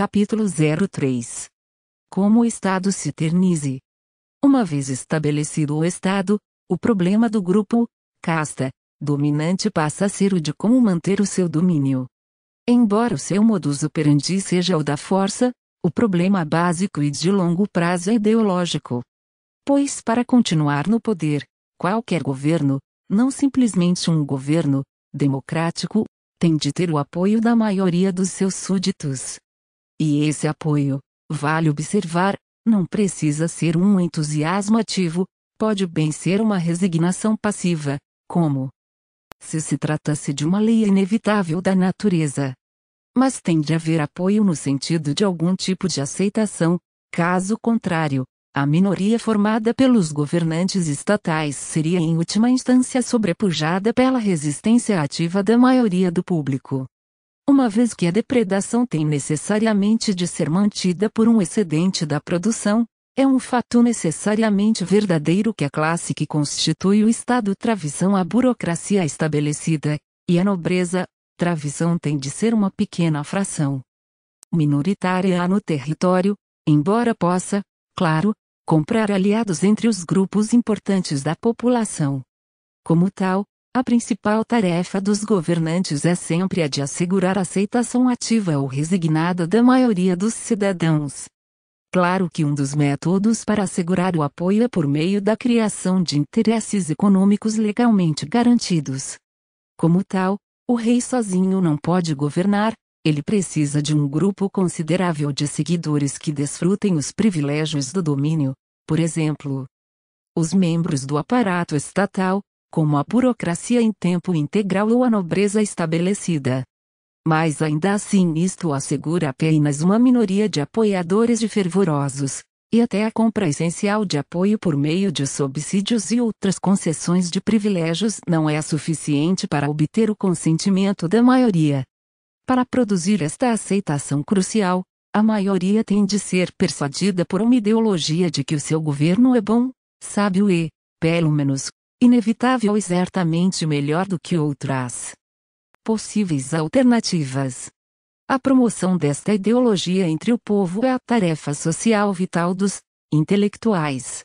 Capítulo 03 Como o Estado se eternize. Uma vez estabelecido o Estado, o problema do grupo, casta, dominante passa a ser o de como manter o seu domínio. Embora o seu modus operandi seja o da força, o problema básico e de longo prazo é ideológico. Pois para continuar no poder, qualquer governo, não simplesmente um governo, democrático, tem de ter o apoio da maioria dos seus súditos. E esse apoio, vale observar, não precisa ser um entusiasmo ativo, pode bem ser uma resignação passiva, como se se tratasse de uma lei inevitável da natureza. Mas tem de haver apoio no sentido de algum tipo de aceitação, caso contrário, a minoria formada pelos governantes estatais seria em última instância sobrepujada pela resistência ativa da maioria do público uma vez que a depredação tem necessariamente de ser mantida por um excedente da produção, é um fato necessariamente verdadeiro que a classe que constitui o Estado travição à burocracia estabelecida, e a nobreza, travição tem de ser uma pequena fração minoritária no território, embora possa, claro, comprar aliados entre os grupos importantes da população. Como tal, a principal tarefa dos governantes é sempre a de assegurar a aceitação ativa ou resignada da maioria dos cidadãos. Claro que um dos métodos para assegurar o apoio é por meio da criação de interesses econômicos legalmente garantidos. Como tal, o rei sozinho não pode governar, ele precisa de um grupo considerável de seguidores que desfrutem os privilégios do domínio, por exemplo, os membros do aparato estatal, como a burocracia em tempo integral ou a nobreza estabelecida. Mas ainda assim isto assegura apenas uma minoria de apoiadores de fervorosos, e até a compra essencial de apoio por meio de subsídios e outras concessões de privilégios não é suficiente para obter o consentimento da maioria. Para produzir esta aceitação crucial, a maioria tem de ser persuadida por uma ideologia de que o seu governo é bom, sábio e, pelo menos, inevitável e certamente melhor do que outras. Possíveis alternativas. A promoção desta ideologia entre o povo é a tarefa social vital dos intelectuais.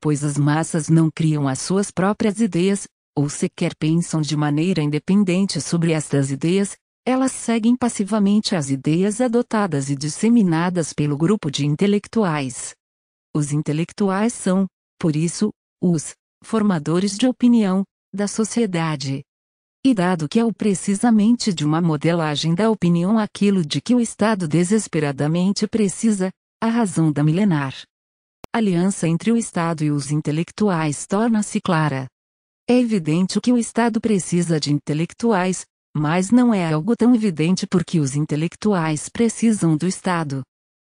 Pois as massas não criam as suas próprias ideias, ou sequer pensam de maneira independente sobre estas ideias, elas seguem passivamente as ideias adotadas e disseminadas pelo grupo de intelectuais. Os intelectuais são, por isso, os formadores de opinião, da sociedade. E dado que é o precisamente de uma modelagem da opinião aquilo de que o Estado desesperadamente precisa, a razão da milenar aliança entre o Estado e os intelectuais torna-se clara. É evidente que o Estado precisa de intelectuais, mas não é algo tão evidente porque os intelectuais precisam do Estado.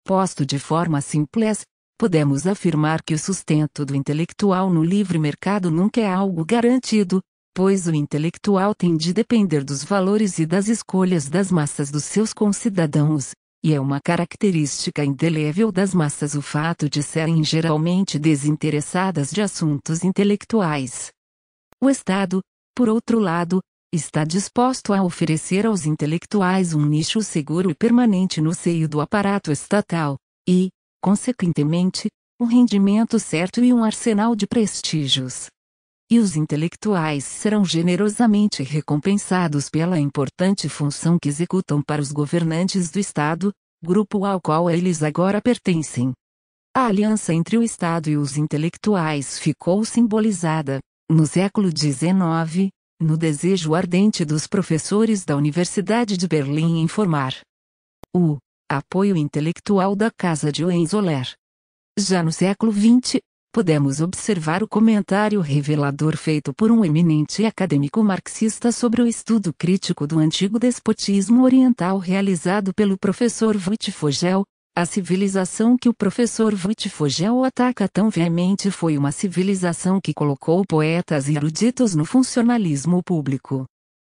Posto de forma simples, podemos afirmar que o sustento do intelectual no livre mercado nunca é algo garantido, pois o intelectual tem de depender dos valores e das escolhas das massas dos seus concidadãos, e é uma característica indelével das massas o fato de serem geralmente desinteressadas de assuntos intelectuais. O Estado, por outro lado, está disposto a oferecer aos intelectuais um nicho seguro e permanente no seio do aparato estatal, e, consequentemente, um rendimento certo e um arsenal de prestígios. E os intelectuais serão generosamente recompensados pela importante função que executam para os governantes do Estado, grupo ao qual eles agora pertencem. A aliança entre o Estado e os intelectuais ficou simbolizada, no século XIX, no desejo ardente dos professores da Universidade de Berlim em formar o apoio intelectual da Casa de Hohenzoller. Já no século XX, podemos observar o comentário revelador feito por um eminente acadêmico marxista sobre o estudo crítico do antigo despotismo oriental realizado pelo professor Wittfogel. A civilização que o professor Wittfogel ataca tão veemente foi uma civilização que colocou poetas e eruditos no funcionalismo público.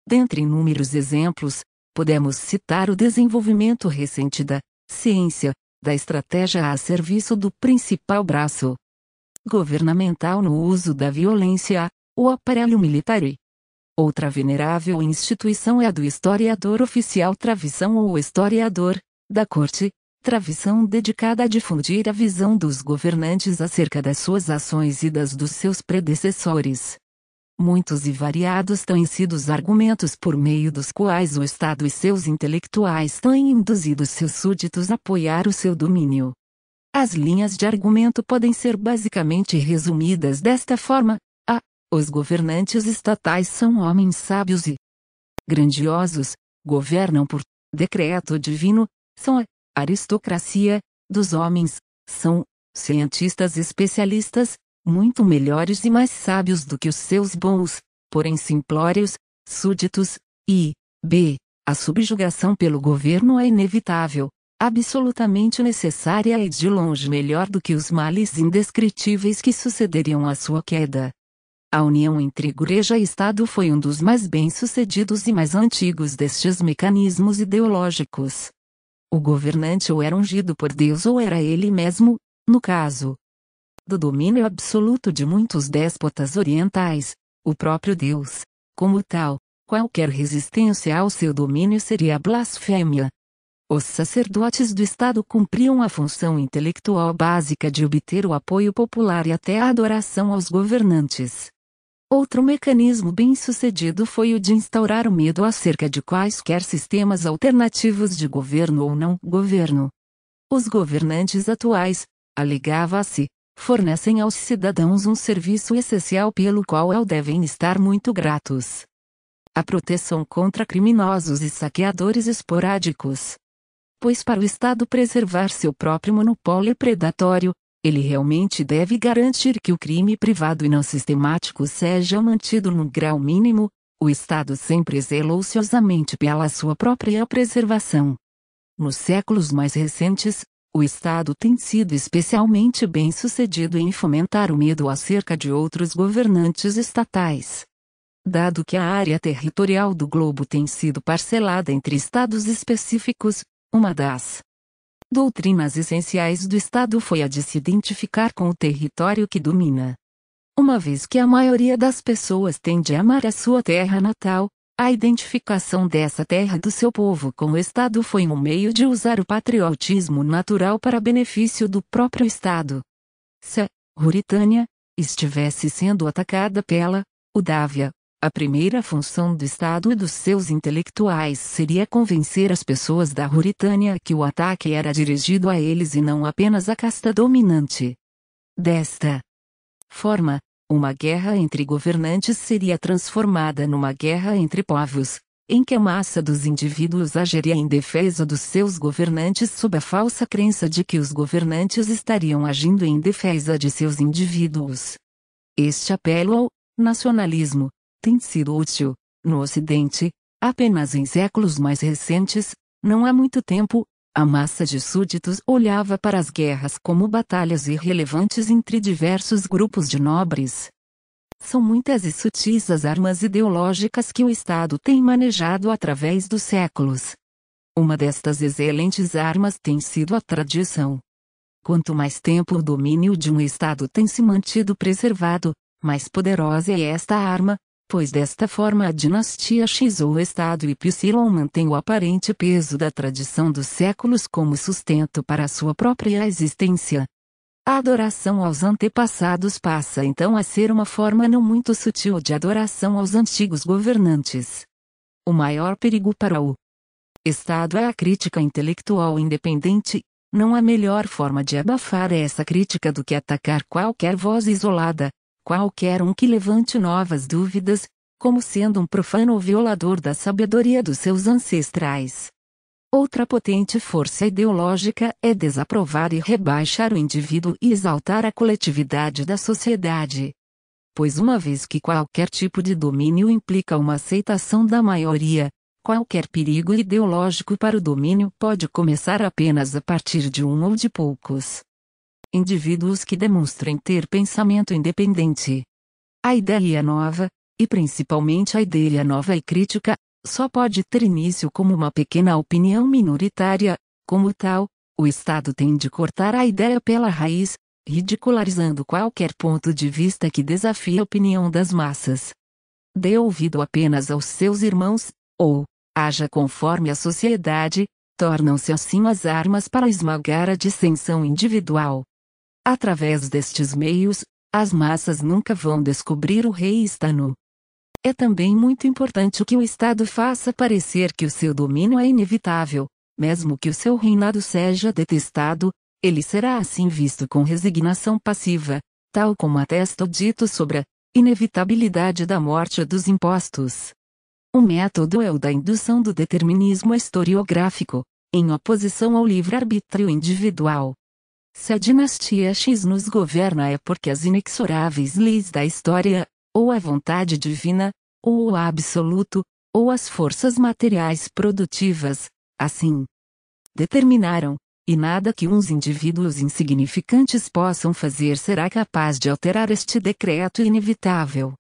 Dentre inúmeros exemplos, podemos citar o desenvolvimento recente da ciência, da estratégia a serviço do principal braço governamental no uso da violência, o aparelho militar. Outra venerável instituição é a do historiador oficial travisão ou historiador, da corte, travisão dedicada a difundir a visão dos governantes acerca das suas ações e das dos seus predecessores. Muitos e variados têm sido os argumentos por meio dos quais o Estado e seus intelectuais têm induzido seus súditos a apoiar o seu domínio. As linhas de argumento podem ser basicamente resumidas desta forma: a. Os governantes estatais são homens sábios e grandiosos, governam por decreto divino, são a aristocracia dos homens, são cientistas especialistas, muito melhores e mais sábios do que os seus bons, porém simplórios, súditos, e, b. A subjugação pelo governo é inevitável, absolutamente necessária e de longe melhor do que os males indescritíveis que sucederiam à sua queda. A união entre Igreja e Estado foi um dos mais bem-sucedidos e mais antigos destes mecanismos ideológicos. O governante ou era ungido por Deus ou era ele mesmo, no caso, do domínio absoluto de muitos déspotas orientais, o próprio Deus, como tal, qualquer resistência ao seu domínio seria blasfêmia. Os sacerdotes do Estado cumpriam a função intelectual básica de obter o apoio popular e até a adoração aos governantes. Outro mecanismo bem sucedido foi o de instaurar o medo acerca de quaisquer sistemas alternativos de governo ou não governo. Os governantes atuais, alegava-se, fornecem aos cidadãos um serviço essencial pelo qual ao devem estar muito gratos. A proteção contra criminosos e saqueadores esporádicos. Pois para o Estado preservar seu próprio monopólio predatório, ele realmente deve garantir que o crime privado e não sistemático seja mantido num grau mínimo, o Estado sempre zelou ociosamente pela sua própria preservação. Nos séculos mais recentes, o Estado tem sido especialmente bem sucedido em fomentar o medo acerca de outros governantes estatais. Dado que a área territorial do globo tem sido parcelada entre estados específicos, uma das doutrinas essenciais do Estado foi a de se identificar com o território que domina. Uma vez que a maioria das pessoas tende a amar a sua terra natal, a identificação dessa terra do seu povo com o Estado foi um meio de usar o patriotismo natural para benefício do próprio Estado. Se a Ruritânia estivesse sendo atacada pela Udávia, a primeira função do Estado e dos seus intelectuais seria convencer as pessoas da Ruritânia que o ataque era dirigido a eles e não apenas à casta dominante. Desta forma, uma guerra entre governantes seria transformada numa guerra entre povos, em que a massa dos indivíduos agiria em defesa dos seus governantes sob a falsa crença de que os governantes estariam agindo em defesa de seus indivíduos. Este apelo ao nacionalismo tem sido útil, no Ocidente, apenas em séculos mais recentes, não há muito tempo, a massa de súditos olhava para as guerras como batalhas irrelevantes entre diversos grupos de nobres. São muitas e sutis as armas ideológicas que o Estado tem manejado através dos séculos. Uma destas excelentes armas tem sido a tradição. Quanto mais tempo o domínio de um Estado tem se mantido preservado, mais poderosa é esta arma, pois desta forma a dinastia X ou Estado Y mantém o aparente peso da tradição dos séculos como sustento para a sua própria existência. A adoração aos antepassados passa então a ser uma forma não muito sutil de adoração aos antigos governantes. O maior perigo para o Estado é a crítica intelectual independente, não há melhor forma de abafar essa crítica do que atacar qualquer voz isolada, qualquer um que levante novas dúvidas, como sendo um profano ou violador da sabedoria dos seus ancestrais. Outra potente força ideológica é desaprovar e rebaixar o indivíduo e exaltar a coletividade da sociedade. Pois, uma vez que qualquer tipo de domínio implica uma aceitação da maioria, qualquer perigo ideológico para o domínio pode começar apenas a partir de um ou de poucos indivíduos que demonstrem ter pensamento independente. A ideia nova, e principalmente a ideia nova e crítica, só pode ter início como uma pequena opinião minoritária, como tal, o Estado tem de cortar a ideia pela raiz, ridicularizando qualquer ponto de vista que desafie a opinião das massas. Dê ouvido apenas aos seus irmãos, ou, haja conforme a sociedade, tornam-se assim as armas para esmagar a dissensão individual. Através destes meios, as massas nunca vão descobrir o rei está nu. É também muito importante que o Estado faça parecer que o seu domínio é inevitável, mesmo que o seu reinado seja detestado, ele será assim visto com resignação passiva, tal como atesta o dito sobre a inevitabilidade da morte dos impostos. O método é o da indução do determinismo historiográfico, em oposição ao livre-arbítrio individual. Se a dinastia X nos governa é porque as inexoráveis leis da história, ou a vontade divina, ou o absoluto, ou as forças materiais produtivas, assim, determinaram, e nada que uns indivíduos insignificantes possam fazer será capaz de alterar este decreto inevitável.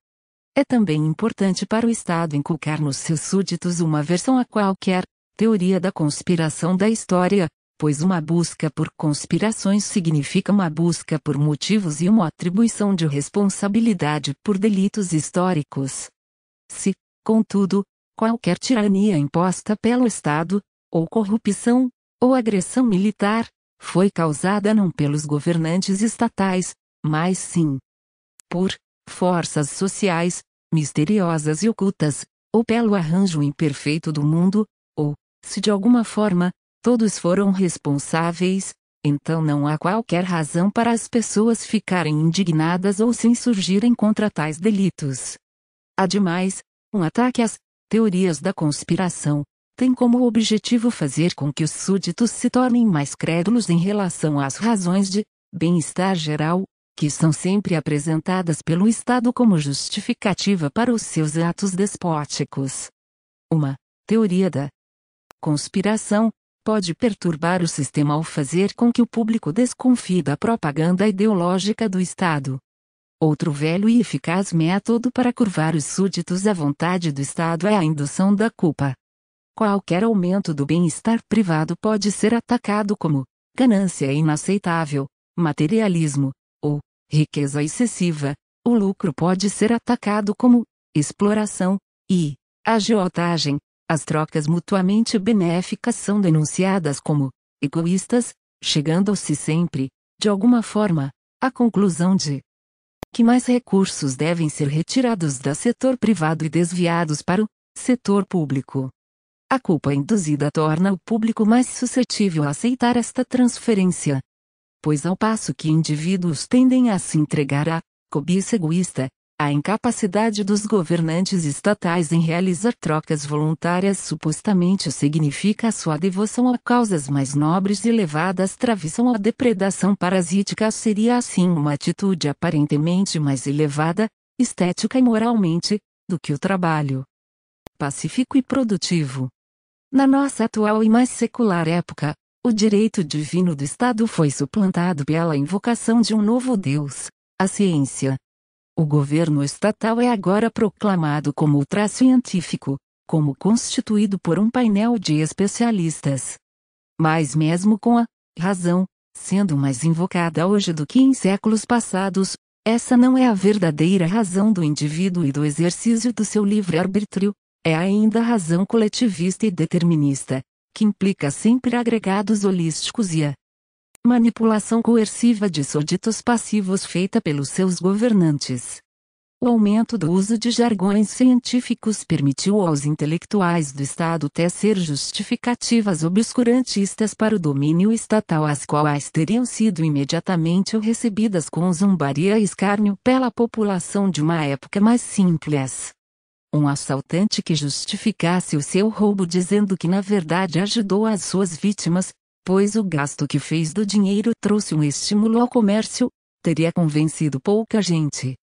É também importante para o Estado inculcar nos seus súditos uma versão a qualquer teoria da conspiração da história, pois uma busca por conspirações significa uma busca por motivos e uma atribuição de responsabilidade por delitos históricos. Se, contudo, qualquer tirania imposta pelo Estado, ou corrupção, ou agressão militar, foi causada não pelos governantes estatais, mas sim por forças sociais, misteriosas e ocultas, ou pelo arranjo imperfeito do mundo, ou, se de alguma forma, Todos foram responsáveis, então não há qualquer razão para as pessoas ficarem indignadas ou se insurgirem contra tais delitos. Ademais, um ataque às teorias da conspiração tem como objetivo fazer com que os súditos se tornem mais crédulos em relação às razões de bem-estar geral, que são sempre apresentadas pelo Estado como justificativa para os seus atos despóticos. Uma teoria da conspiração pode perturbar o sistema ao fazer com que o público desconfie da propaganda ideológica do Estado. Outro velho e eficaz método para curvar os súditos à vontade do Estado é a indução da culpa. Qualquer aumento do bem-estar privado pode ser atacado como ganância inaceitável, materialismo ou riqueza excessiva. O lucro pode ser atacado como exploração e agiotagem, as trocas mutuamente benéficas são denunciadas como egoístas, chegando-se sempre, de alguma forma, à conclusão de que mais recursos devem ser retirados do setor privado e desviados para o setor público. A culpa induzida torna o público mais suscetível a aceitar esta transferência. Pois, ao passo que indivíduos tendem a se entregar à cobiça egoísta, a incapacidade dos governantes estatais em realizar trocas voluntárias supostamente significa a sua devoção a causas mais nobres e elevadas travessam a depredação parasítica seria assim uma atitude aparentemente mais elevada, estética e moralmente, do que o trabalho pacífico e produtivo. Na nossa atual e mais secular época, o direito divino do Estado foi suplantado pela invocação de um novo Deus, a ciência. O governo estatal é agora proclamado como ultracientífico, como constituído por um painel de especialistas. Mas mesmo com a razão, sendo mais invocada hoje do que em séculos passados, essa não é a verdadeira razão do indivíduo e do exercício do seu livre-arbítrio, é ainda a razão coletivista e determinista, que implica sempre agregados holísticos e a manipulação coerciva de sorditos passivos feita pelos seus governantes. O aumento do uso de jargões científicos permitiu aos intelectuais do Estado tecer justificativas obscurantistas para o domínio estatal, as quais teriam sido imediatamente recebidas com zombaria e escárnio pela população de uma época mais simples. Um assaltante que justificasse o seu roubo dizendo que na verdade ajudou as suas vítimas, pois o gasto que fez do dinheiro trouxe um estímulo ao comércio, teria convencido pouca gente.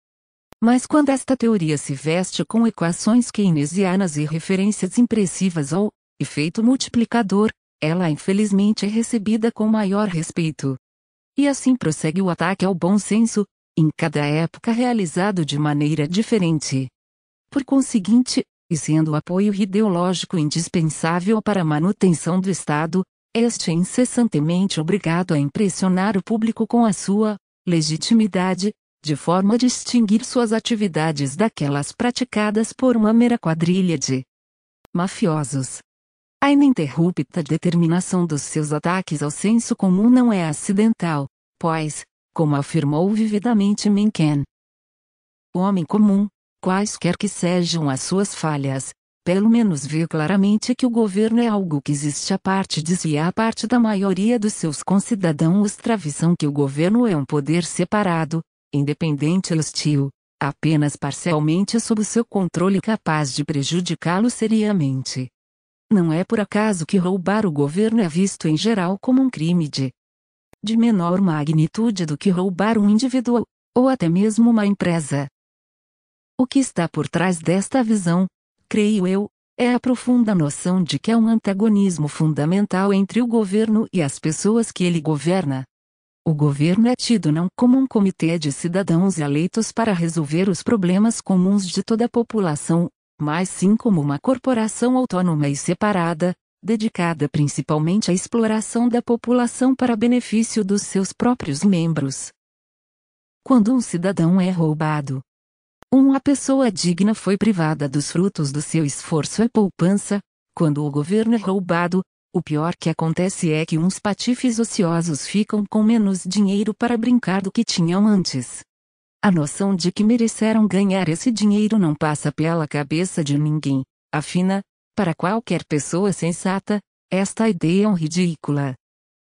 Mas quando esta teoria se veste com equações keynesianas e referências impressivas ao efeito multiplicador, ela é infelizmente é recebida com maior respeito. E assim prossegue o ataque ao bom senso, em cada época realizado de maneira diferente. Por conseguinte, e sendo o apoio ideológico indispensável para a manutenção do Estado, este é incessantemente obrigado a impressionar o público com a sua legitimidade, de forma a distinguir suas atividades daquelas praticadas por uma mera quadrilha de mafiosos. A ininterrupta determinação dos seus ataques ao senso comum não é acidental, pois, como afirmou vividamente Mencken, o homem comum, quaisquer que sejam as suas falhas, pelo menos vê claramente que o governo é algo que existe a parte de si e a parte da maioria dos seus concidadãos travissão que o governo é um poder separado, independente e hostil, apenas parcialmente sob seu controle capaz de prejudicá-lo seriamente. Não é por acaso que roubar o governo é visto em geral como um crime de de menor magnitude do que roubar um indivíduo, ou até mesmo uma empresa. O que está por trás desta visão, creio eu, é a profunda noção de que há um antagonismo fundamental entre o governo e as pessoas que ele governa. O governo é tido não como um comitê de cidadãos eleitos para resolver os problemas comuns de toda a população, mas sim como uma corporação autônoma e separada, dedicada principalmente à exploração da população para benefício dos seus próprios membros. Quando um cidadão é roubado, uma pessoa digna foi privada dos frutos do seu esforço e poupança. Quando o governo é roubado, o pior que acontece é que uns patifes ociosos ficam com menos dinheiro para brincar do que tinham antes. A noção de que mereceram ganhar esse dinheiro não passa pela cabeça de ninguém. Afina, para qualquer pessoa sensata, esta ideia é um ridícula.